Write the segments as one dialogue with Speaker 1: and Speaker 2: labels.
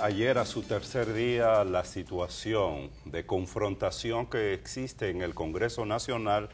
Speaker 1: Ayer a su tercer día la situación de confrontación que existe en el Congreso Nacional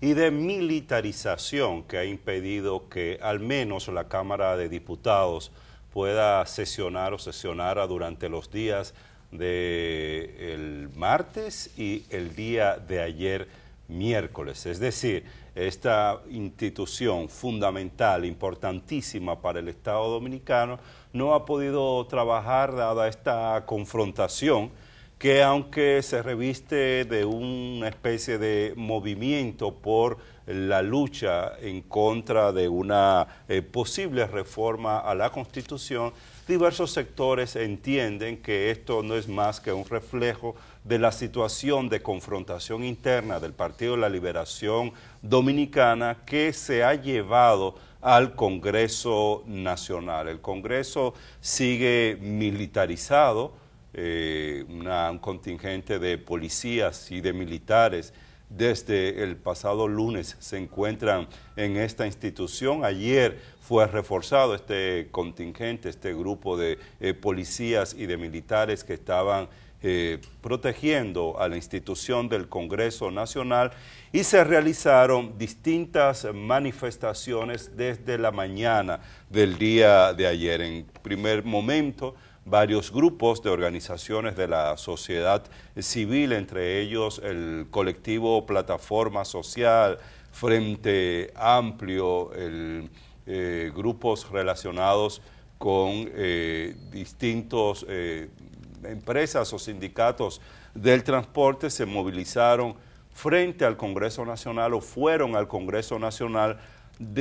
Speaker 1: y de militarización que ha impedido que al menos la Cámara de Diputados pueda sesionar o sesionara durante los días del martes y el día de ayer miércoles. Es decir, esta institución fundamental, importantísima para el Estado Dominicano, no ha podido trabajar dada esta confrontación que aunque se reviste de una especie de movimiento por la lucha en contra de una eh, posible reforma a la Constitución, diversos sectores entienden que esto no es más que un reflejo de la situación de confrontación interna del Partido de la Liberación Dominicana que se ha llevado al Congreso Nacional. El Congreso sigue militarizado, eh, un contingente de policías y de militares desde el pasado lunes se encuentran en esta institución. Ayer fue reforzado este contingente, este grupo de eh, policías y de militares que estaban eh, protegiendo a la institución del Congreso Nacional y se realizaron distintas manifestaciones desde la mañana del día de ayer. En primer momento, varios grupos de organizaciones de la sociedad civil, entre ellos el colectivo Plataforma Social, Frente Amplio, el, eh, grupos relacionados con eh, distintos empresas o sindicatos del transporte se movilizaron frente al Congreso Nacional o fueron al Congreso Nacional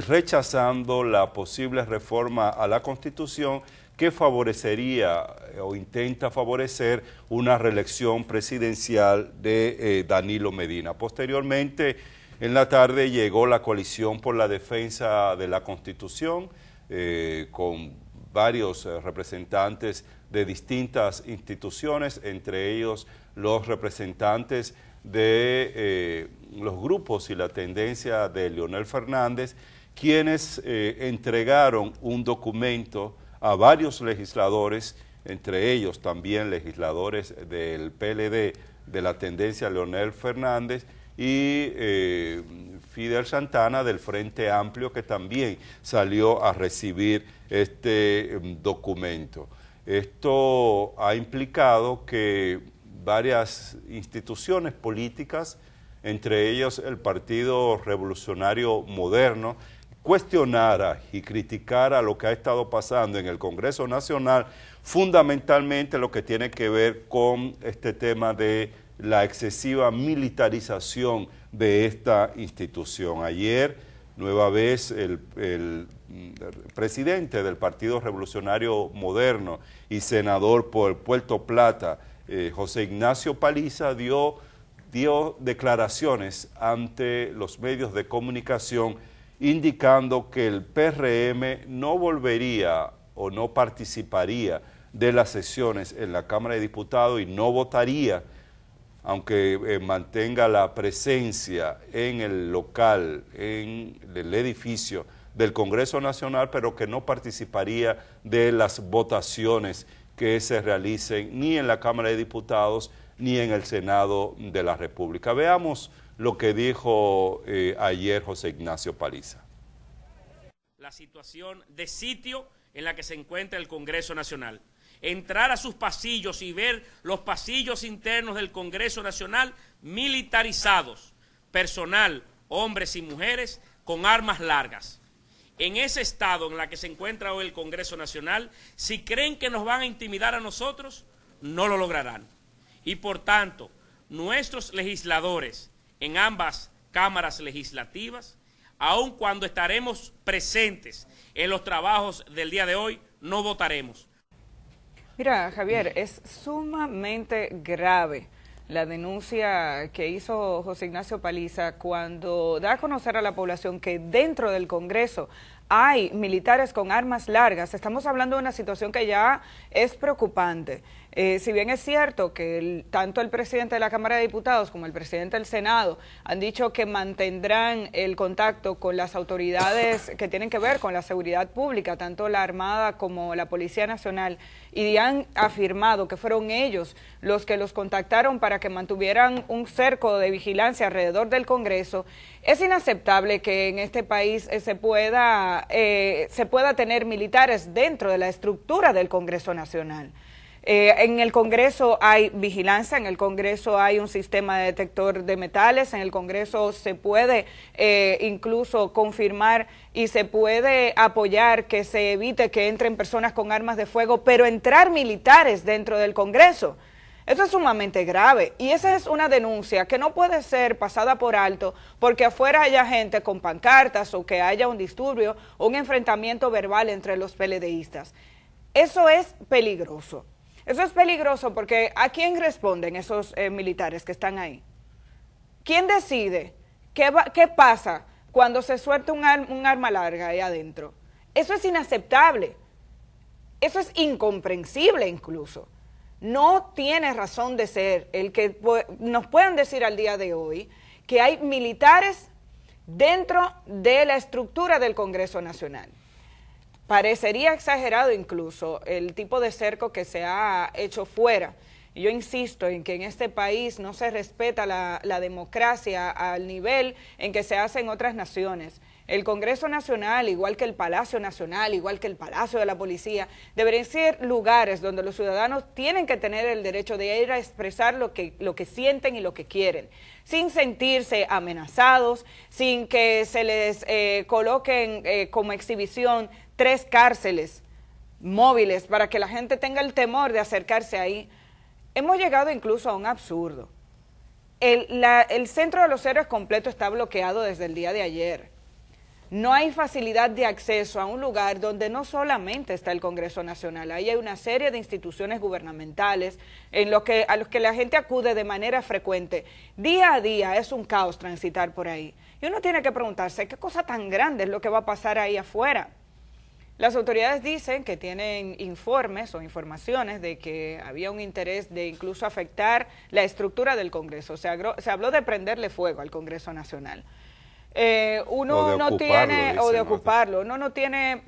Speaker 1: rechazando la posible reforma a la Constitución que favorecería eh, o intenta favorecer una reelección presidencial de eh, Danilo Medina. Posteriormente, en la tarde llegó la coalición por la defensa de la Constitución eh, con varios representantes de distintas instituciones, entre ellos los representantes de eh, los grupos y la tendencia de Leonel Fernández, quienes eh, entregaron un documento a varios legisladores, entre ellos también legisladores del PLD de la tendencia Leonel Fernández y eh, Fidel Santana del Frente Amplio que también salió a recibir este mm, documento. Esto ha implicado que varias instituciones políticas, entre ellas el Partido Revolucionario Moderno, cuestionara y criticara lo que ha estado pasando en el Congreso Nacional, fundamentalmente lo que tiene que ver con este tema de la excesiva militarización de esta institución. Ayer, nueva vez, el, presidente del Partido Revolucionario Moderno y senador por Puerto Plata, eh, José Ignacio Paliza, dio, declaraciones ante los medios de comunicación indicando que el PRM no volvería o no participaría de las sesiones en la Cámara de Diputados y no votaría, aunque eh, mantenga la presencia en el local, en el edificio del Congreso Nacional, pero que no participaría de las votaciones que se realicen ni en la Cámara de Diputados ni en el Senado de la República. Veamos lo que dijo eh, ayer José Ignacio Paliza.
Speaker 2: La situación de sitio en la que se encuentra el Congreso Nacional. Entrar a sus pasillos y ver los pasillos internos del Congreso Nacional militarizados, personal, hombres y mujeres, con armas largas en ese estado en la que se encuentra hoy el Congreso Nacional, si creen que nos van a intimidar a nosotros, no lo lograrán. Y por tanto, nuestros legisladores en ambas cámaras legislativas, aun cuando estaremos presentes en los trabajos del día de hoy, no votaremos. Mira, Javier, es sumamente grave la denuncia que hizo José Ignacio Paliza cuando da a conocer a la población que dentro del Congreso hay militares con armas largas. Estamos hablando de una situación que ya es preocupante. Eh, si bien es cierto que tanto el presidente de la Cámara de Diputados como el presidente del Senado han dicho que mantendrán el contacto con las autoridades que tienen que ver con la seguridad pública, tanto la Armada como la Policía Nacional, y han afirmado que fueron ellos los que los contactaron para que mantuvieran un cerco de vigilancia alrededor del Congreso, es inaceptable que en este país eh, se pueda, eh, se pueda tener militares dentro de la estructura del Congreso Nacional. Eh, en el Congreso hay vigilancia, en el Congreso hay un sistema de detector de metales, en el Congreso se puede incluso confirmar y se puede apoyar que se evite que entren personas con armas de fuego, pero entrar militares dentro del Congreso eso es sumamente grave y esa es una denuncia que no puede ser pasada por alto porque afuera haya gente con pancartas o que haya un disturbio o un enfrentamiento verbal entre los peledeístas. Eso es peligroso. Eso es peligroso porque ¿a quién responden esos eh, militares que están ahí? ¿Quién decide qué, pasa cuando se suelta un arma larga ahí adentro? Eso es inaceptable. Eso es incomprensible incluso. No tiene razón de ser el que nos puedan decir al día de hoy que hay militares dentro de la estructura del Congreso Nacional. Parecería exagerado incluso el tipo de cerco que se ha hecho fuera. Yo insisto en que en este país no se respeta la, la democracia al nivel en que se hace en otras naciones. El Congreso Nacional, igual que el Palacio Nacional, igual que el Palacio de la Policía, deberían ser lugares donde los ciudadanos tienen que tener el derecho de ir a expresar lo que, lo que sienten y lo que quieren, sin sentirse amenazados, sin que se les eh, coloquen eh, como exhibición tres cárceles móviles para que la gente tenga el temor de acercarse ahí. Hemos llegado incluso a un absurdo. El, el centro de los héroes completo está bloqueado desde el día de ayer no hay facilidad de acceso a un lugar donde no solamente está el Congreso Nacional, ahí hay una serie de instituciones gubernamentales a los que la gente acude de manera frecuente. Día a día es un caos transitar por ahí. Y uno tiene que preguntarse, ¿qué cosa tan grande es lo que va a pasar ahí afuera? Las autoridades dicen que tienen informes o informaciones de que había un interés de incluso afectar la estructura del Congreso. se habló de prenderle fuego al Congreso Nacional. Eh, uno no tiene, o de ocuparlo, no tiene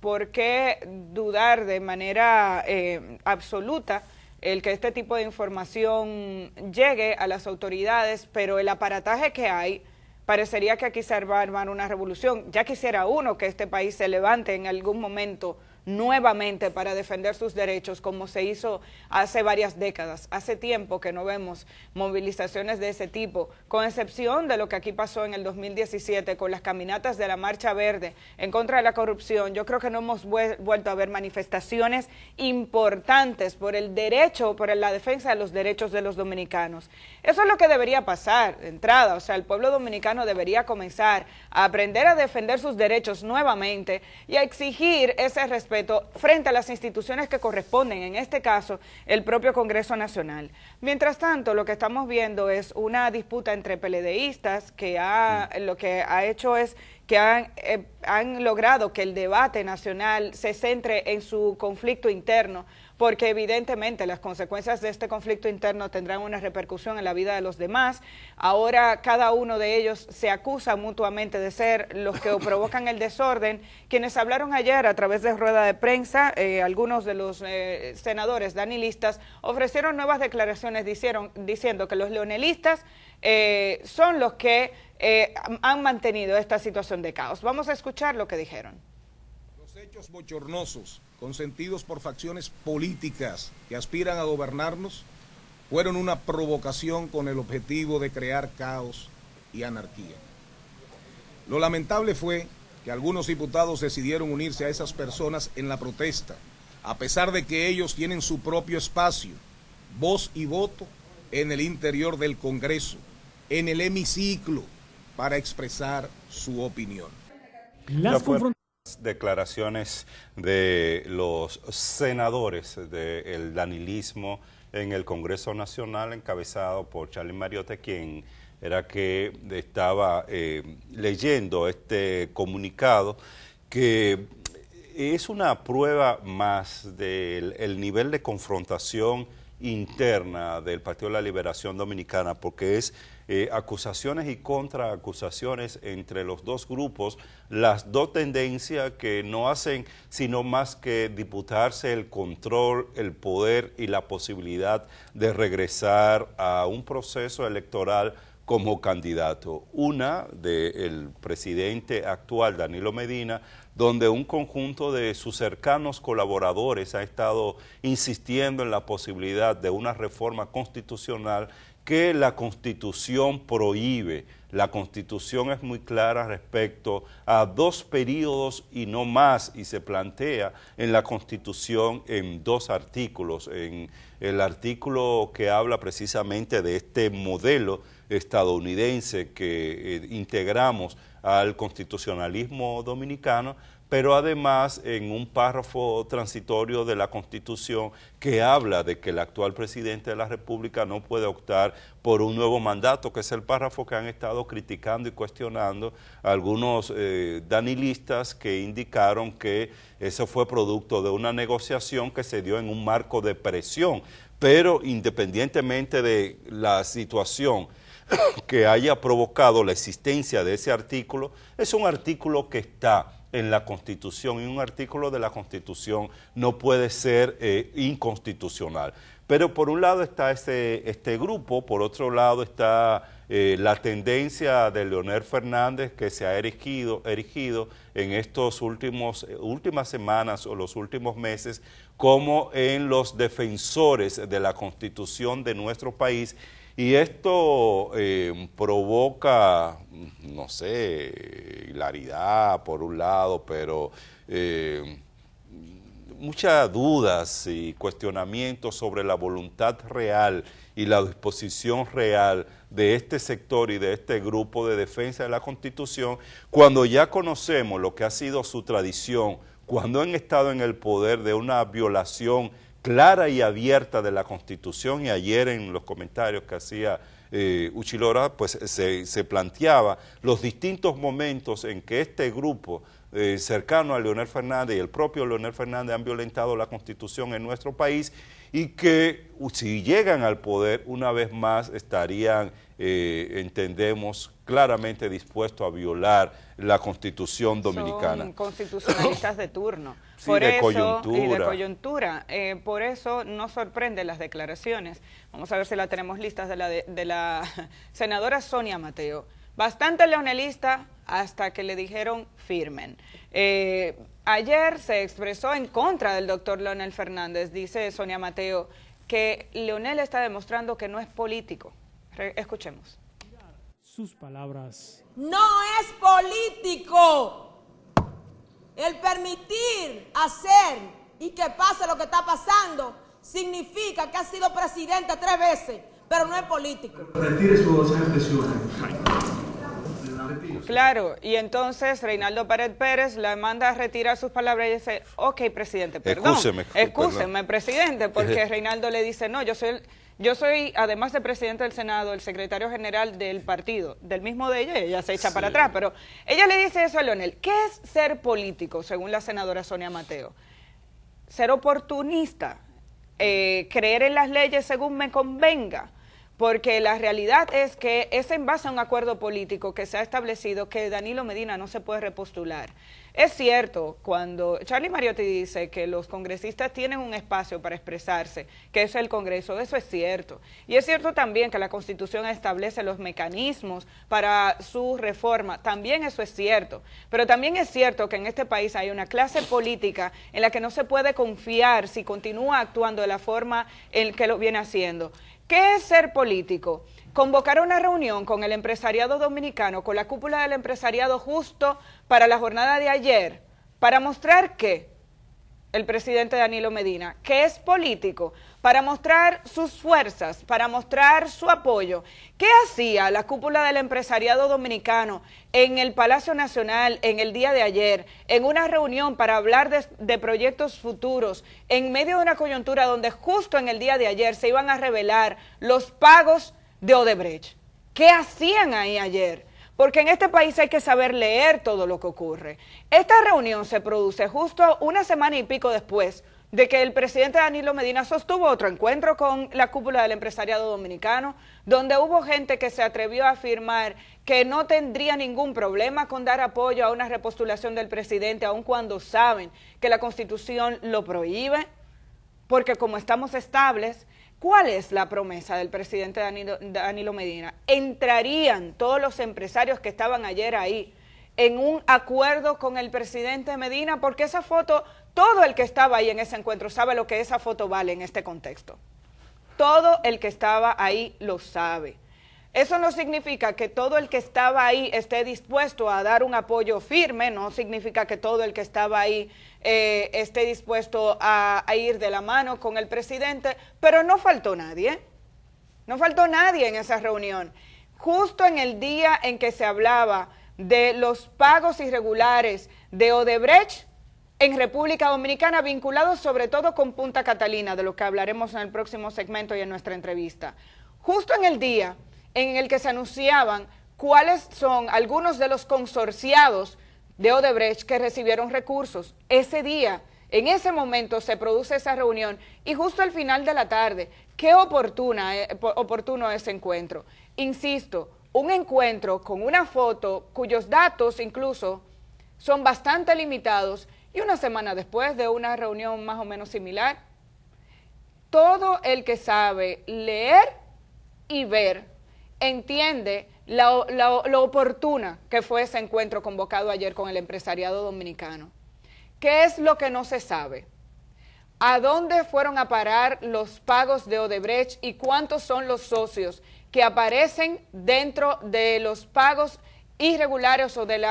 Speaker 2: por qué dudar de manera eh, absoluta el que este tipo de información llegue a las autoridades, pero el aparataje que hay parecería que aquí se va a armar una revolución. Ya quisiera uno que este país se levante en algún momento nuevamente para defender sus derechos, como se hizo hace varias décadas. Hace tiempo que no vemos movilizaciones de ese tipo, con excepción de lo que aquí pasó en el 2017 con las caminatas de la Marcha Verde en contra de la corrupción. Yo creo que no hemos vuelto a ver manifestaciones importantes por el derecho, por la defensa de los derechos de los dominicanos. Eso es lo que debería pasar de entrada, o sea, el pueblo dominicano debería comenzar a aprender a defender sus derechos nuevamente y a exigir ese respeto frente a las instituciones que corresponden, en este caso el propio Congreso Nacional. Mientras tanto, lo que estamos viendo es una disputa entre peledeístas que mm. lo que ha hecho es que eh, han logrado que el debate nacional se centre en su conflicto interno porque evidentemente las consecuencias de este conflicto interno tendrán una repercusión en la vida de los demás. Ahora cada uno de ellos se acusa mutuamente de ser los que provocan el desorden. Quienes hablaron ayer a través de rueda de prensa, eh, algunos de los eh, senadores danilistas ofrecieron nuevas declaraciones diciendo que los leonelistas eh, son los que han mantenido esta situación de caos. Vamos a escuchar lo que dijeron
Speaker 1: hechos bochornosos, consentidos por facciones políticas que aspiran a gobernarnos, fueron una provocación con el objetivo de crear caos y anarquía. Lo lamentable fue que algunos diputados decidieron unirse a esas personas en la protesta, a pesar de que ellos tienen su propio espacio, voz y voto en el interior del Congreso, en el hemiciclo, para expresar su opinión declaraciones de los senadores del danilismo en el Congreso Nacional encabezado por Charlie Mariote, quien era que estaba eh, leyendo este comunicado que es una prueba más del nivel de confrontación interna del Partido de la Liberación Dominicana, porque es eh, acusaciones y contraacusaciones entre los dos grupos, las dos tendencias que no hacen sino más que diputarse el control, el poder y la posibilidad de regresar a un proceso electoral como candidato. Una del presidente actual, Danilo Medina, donde un conjunto de sus cercanos colaboradores ha estado insistiendo en la posibilidad de una reforma constitucional que la Constitución prohíbe. La Constitución es muy clara respecto a dos periodos y no más, y se plantea en la Constitución en dos artículos, en el artículo que habla precisamente de este modelo estadounidense que eh, integramos al constitucionalismo dominicano, pero además en un párrafo transitorio de la Constitución que habla de que el actual presidente de la República no puede optar por un nuevo mandato, que es el párrafo que han estado criticando y cuestionando algunos eh, danilistas que indicaron que eso fue producto de una negociación que se dio en un marco de presión. Pero independientemente de la situación que haya provocado la existencia de ese artículo es un artículo que está en la Constitución y un artículo de la Constitución no puede ser eh, inconstitucional. Pero por un lado está este, este grupo, por otro lado está eh, la tendencia de Leonel Fernández que se ha erigido, erigido en estas eh, últimas semanas o los últimos meses como en los defensores de la Constitución de nuestro país y esto eh, provoca, no sé, hilaridad por un lado, pero eh, muchas dudas y cuestionamientos sobre la voluntad real y la disposición real de este sector y de este grupo de defensa de la Constitución, cuando ya conocemos lo que ha sido su tradición, cuando han estado en el poder de una violación clara y abierta de la Constitución y ayer en los comentarios que hacía eh, Uchilora, pues se, planteaba los distintos momentos en que este grupo eh, cercano a Leonel Fernández y el propio Leonel Fernández han violentado la Constitución en nuestro país y que si llegan al poder, una vez más estarían, eh, entendemos, claramente dispuestos a violar la constitución dominicana. Son
Speaker 2: constitucionalistas de turno. por eso, Y de coyuntura. Eh, por eso no sorprenden las declaraciones. Vamos a ver si la tenemos listas de la senadora Sonia Mateo bastante leonelista hasta que le dijeron firmen. Eh, ayer se expresó en contra del doctor Leonel Fernández, dice Sonia Mateo, que Leonel está demostrando que no es político. escuchemos. Sus palabras. No es político el permitir hacer y que pase lo que está pasando. Significa que ha sido presidente tres veces, pero no es político. Retire su Claro, y entonces Reinaldo Pared Pérez la manda a retirar sus palabras y dice, ok, presidente, perdón. Excúseme. presidente, porque Reinaldo le dice, no, yo soy... yo soy, además de presidente del Senado, el secretario general del partido, del mismo de ella, ella se echa para atrás, pero ella le dice eso a Leonel. ¿Qué es ser político, según la senadora Sonia Mateo? Ser oportunista, eh, creer en las leyes según me convenga, porque la realidad es que es en base a un acuerdo político que se ha establecido que Danilo Medina no se puede repostular. Es cierto, cuando Charlie Mariotti dice que los congresistas tienen un espacio para expresarse, que es el Congreso, eso es cierto. Y es cierto también que la Constitución establece los mecanismos para su reforma, también eso es cierto. Pero también es cierto que en este país hay una clase política en la que no se puede confiar si continúa actuando de la forma en que lo viene haciendo. ¿Qué es ser político? Convocar una reunión con el empresariado dominicano, con la cúpula del empresariado justo para la jornada de ayer, para mostrar que el presidente Danilo Medina, que es político, para mostrar sus fuerzas, para mostrar su apoyo. ¿Qué hacía la cúpula del empresariado dominicano en el Palacio Nacional en el día de ayer, en una reunión para hablar de, proyectos futuros, en medio de una coyuntura donde justo en el día de ayer se iban a revelar los pagos de Odebrecht? ¿Qué hacían ahí ayer? porque en este país hay que saber leer todo lo que ocurre. Esta reunión se produce justo una semana y pico después de que el presidente Danilo Medina sostuvo otro encuentro con la cúpula del empresariado dominicano, donde hubo gente que se atrevió a afirmar que no tendría ningún problema con dar apoyo a una repostulación del presidente, aun cuando saben que la Constitución lo prohíbe, porque como estamos estables, ¿Cuál es la promesa del presidente Danilo, Medina? ¿Entrarían todos los empresarios que estaban ayer ahí en un acuerdo con el presidente Medina? Porque esa foto, todo el que estaba ahí en ese encuentro sabe lo que esa foto vale en este contexto. Todo el que estaba ahí lo sabe. Eso no significa que todo el que estaba ahí esté dispuesto a dar un apoyo firme, no significa que todo el que estaba ahí eh, esté dispuesto a, a, ir de la mano con el presidente, pero no faltó nadie, no faltó nadie en esa reunión. Justo en el día en que se hablaba de los pagos irregulares de Odebrecht en República Dominicana, vinculados sobre todo con Punta Catalina, de lo que hablaremos en el próximo segmento y en nuestra entrevista. Justo en el día en el que se anunciaban cuáles son algunos de los consorciados de Odebrecht que recibieron recursos. Ese día, en ese momento se produce esa reunión y justo al final de la tarde, qué oportuna, eh, oportuno ese encuentro. Insisto, un encuentro con una foto cuyos datos incluso son bastante limitados y una semana después de una reunión más o menos similar, todo el que sabe leer y ver entiende lo, lo, oportuna que fue ese encuentro convocado ayer con el empresariado dominicano. ¿Qué es lo que no se sabe? ¿A dónde fueron a parar los pagos de Odebrecht y cuántos son los socios que aparecen dentro de los pagos irregulares o del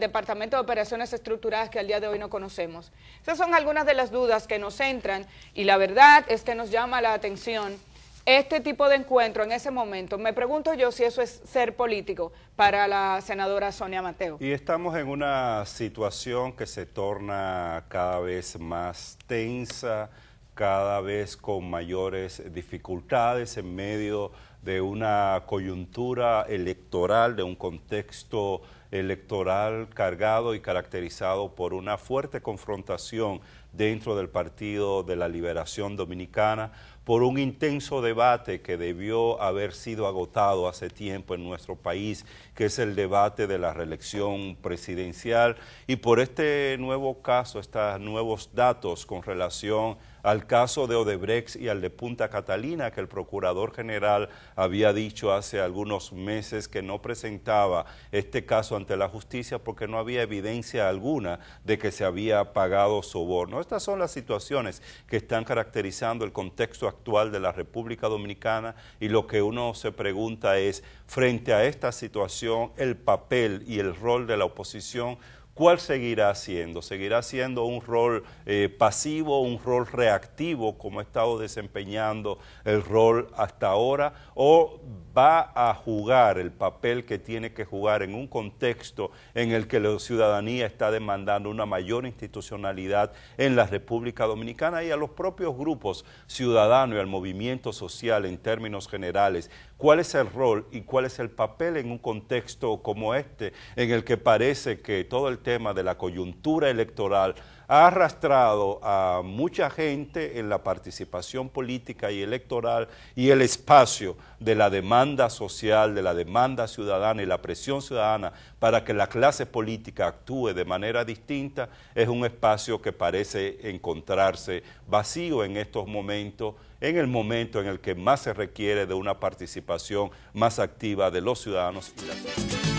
Speaker 2: Departamento de Operaciones Estructuradas que al día de hoy no conocemos? Esas son algunas de las dudas que nos entran y la verdad es que nos llama la atención este tipo de encuentro en ese momento, me pregunto yo si eso es ser político para la senadora Sonia Mateo.
Speaker 1: Y estamos en una situación que se torna cada vez más tensa, cada vez con mayores dificultades en medio de una coyuntura electoral, de un contexto electoral cargado y caracterizado por una fuerte confrontación dentro del Partido de la Liberación Dominicana, por un intenso debate que debió haber sido agotado hace tiempo en nuestro país, que es el debate de la reelección presidencial, y por este nuevo caso, estos nuevos datos con relación al caso de Odebrecht y al de Punta Catalina, que el procurador general había dicho hace algunos meses que no presentaba este caso ante la justicia porque no había evidencia alguna de que se había pagado soborno. Estas son las situaciones que están caracterizando el contexto actual de la República Dominicana y lo que uno se pregunta es, frente a esta situación, el papel y el rol de la oposición ¿cuál seguirá siendo? ¿Seguirá siendo un rol eh, pasivo, un rol reactivo, como ha estado desempeñando el rol hasta ahora? ¿O va a jugar el papel que tiene que jugar en un contexto en el que la ciudadanía está demandando una mayor institucionalidad en la República Dominicana y a los propios grupos ciudadanos y al movimiento social en términos generales? cuál es el rol y cuál es el papel en un contexto como este, en el que parece que todo el tema de la coyuntura electoral ha arrastrado a mucha gente en la participación política y electoral y el espacio de la demanda social, de la demanda ciudadana y la presión ciudadana para que la clase política actúe de manera distinta, es un espacio que parece encontrarse vacío en estos momentos en el momento en el que más se requiere de una participación más activa de los ciudadanos y las